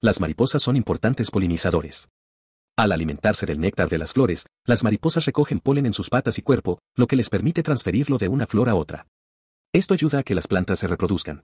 Las mariposas son importantes polinizadores. Al alimentarse del néctar de las flores, las mariposas recogen polen en sus patas y cuerpo, lo que les permite transferirlo de una flor a otra. Esto ayuda a que las plantas se reproduzcan.